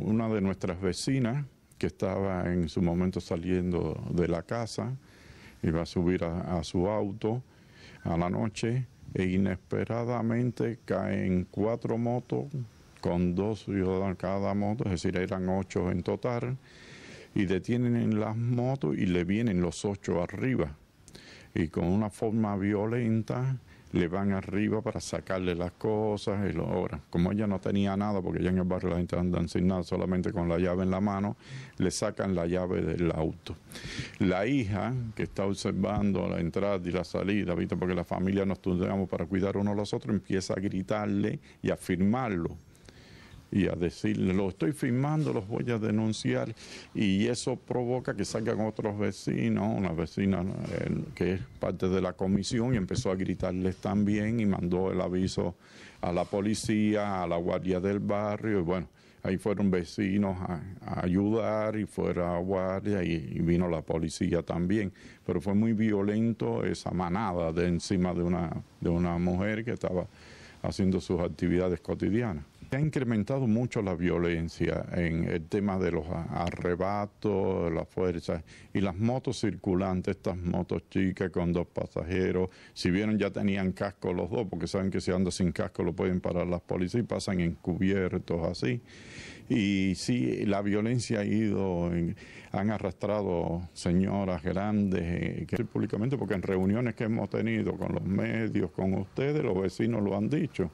Una de nuestras vecinas, que estaba en su momento saliendo de la casa, iba a subir a, su auto a la noche e inesperadamente caen cuatro motos con dos ciudadanos cada moto, es decir, eran ocho en total, y detienen las motos y le vienen los ocho arriba. Y con una forma violenta le van arriba para sacarle las cosas y lo Como ella no tenía nada, porque ya en el barrio la gente anda sin nada, solamente con la llave en la mano, le sacan la llave del auto. La hija que está observando la entrada y la salida, ¿viste? porque la familia nos turnamos para cuidar uno a los otros, empieza a gritarle y a firmarlo y a decirle, lo estoy firmando, los voy a denunciar, y eso provoca que salgan otros vecinos, una vecina eh, que es parte de la comisión y empezó a gritarles también y mandó el aviso a la policía, a la guardia del barrio, y bueno, ahí fueron vecinos a, ayudar y fuera a guardia y, y, vino la policía también. Pero fue muy violento esa manada de encima de una, de una mujer que estaba haciendo sus actividades cotidianas. Se ha incrementado mucho la violencia en el tema de los arrebatos, las fuerzas y las motos circulantes, estas motos chicas con dos pasajeros. Si vieron, ya tenían casco los dos, porque saben que si andan sin casco lo pueden parar las policías y pasan encubiertos así. Y sí, la violencia ha ido, han arrastrado señoras grandes, eh, que públicamente, porque en reuniones que hemos tenido con los medios, con ustedes, los vecinos lo han dicho.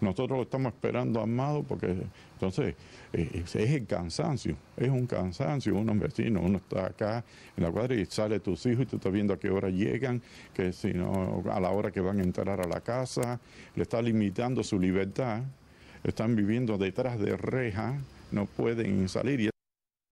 Nosotros lo estamos esperando amado, porque entonces eh, es el cansancio, es un cansancio, uno es vecino, uno está acá en la cuadra y sale tus hijos y tú estás viendo a qué hora llegan, que si no, a la hora que van a entrar a la casa, le está limitando su libertad, están viviendo detrás de rejas, no pueden salir.